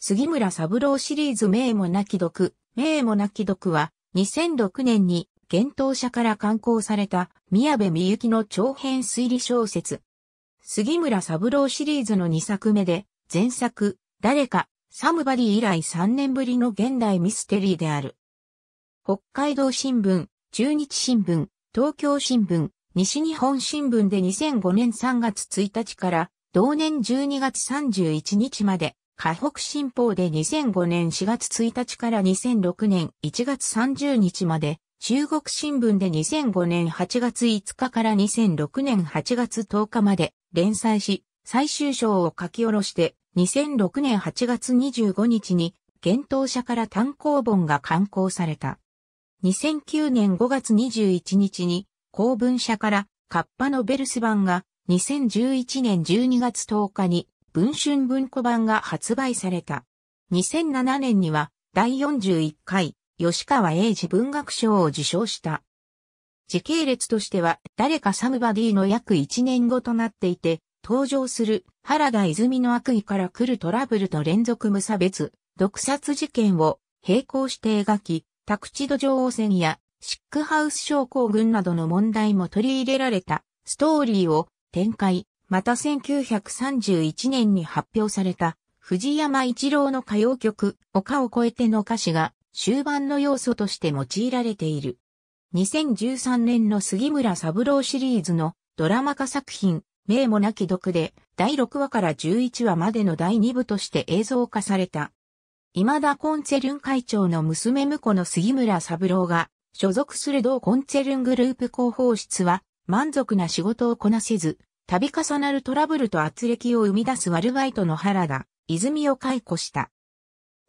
杉村三郎シリーズ名もなき毒、名もなき毒は、2006年に、幻冬者から刊行された、宮部みゆきの長編推理小説。杉村三郎シリーズの2作目で、前作、誰か、サムバディ以来3年ぶりの現代ミステリーである。北海道新聞、中日新聞、東京新聞、西日本新聞で2005年3月1日から同年12月31日まで河北新報で2005年4月1日から2006年1月30日まで、中国新聞で2005年8月5日から2006年8月10日まで連載し、最終章を書き下ろして、2006年8月25日に、検討者から単行本が刊行された。2009年5月21日に、公文社から、カッパのベルス版が、2011年12月10日に、文春文庫版が発売された。2007年には第41回吉川英治文学賞を受賞した。時系列としては誰かサムバディの約1年後となっていて、登場する原田泉の悪意から来るトラブルと連続無差別、毒殺事件を並行して描き、宅地土壌汚染やシックハウス症候群などの問題も取り入れられたストーリーを展開、また1931年に発表された藤山一郎の歌謡曲、丘を越えての歌詞が終盤の要素として用いられている。2013年の杉村三郎シリーズのドラマ化作品、名もなき毒で第6話から11話までの第2部として映像化された。今田コンツェルン会長の娘婿の杉村三郎が所属する同コンツェルングループ広報室は満足な仕事をこなせず、度重なるトラブルと圧力を生み出す悪バイトの原が、泉を解雇した。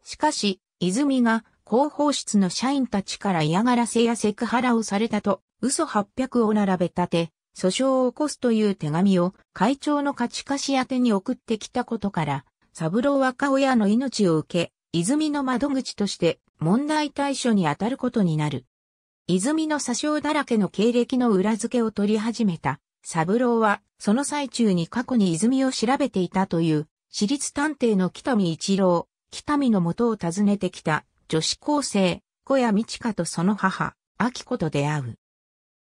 しかし、泉が広報室の社員たちから嫌がらせやセクハラをされたと、嘘800を並べ立て、訴訟を起こすという手紙を会長の勝ち貸し宛てに送ってきたことから、三郎若親の命を受け、泉の窓口として問題対処に当たることになる。泉の詐称だらけの経歴の裏付けを取り始めた三郎は、その最中に過去に泉を調べていたという、私立探偵の北見一郎、北見の元を訪ねてきた、女子高生、小谷美智香とその母、秋子と出会う。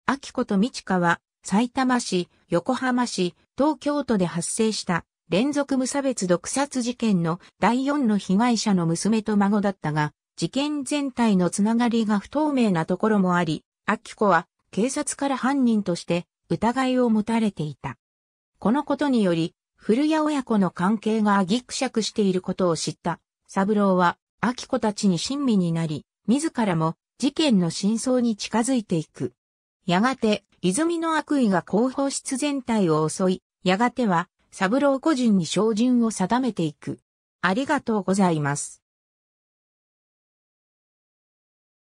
秋子と美智香は、埼玉市、横浜市、東京都で発生した連続無差別毒殺事件の第四の被害者の娘と孫だったが、事件全体のつながりが不透明なところもあり、秋子は警察から犯人として疑いを持たれていた。このことにより、古谷親子の関係がぎくしゃくしていることを知った三郎は、秋子たちに親身になり、自らも事件の真相に近づいていく。やがて、泉の悪意が広報室全体を襲い、やがては、三郎個人に照準を定めていく。ありがとうございます。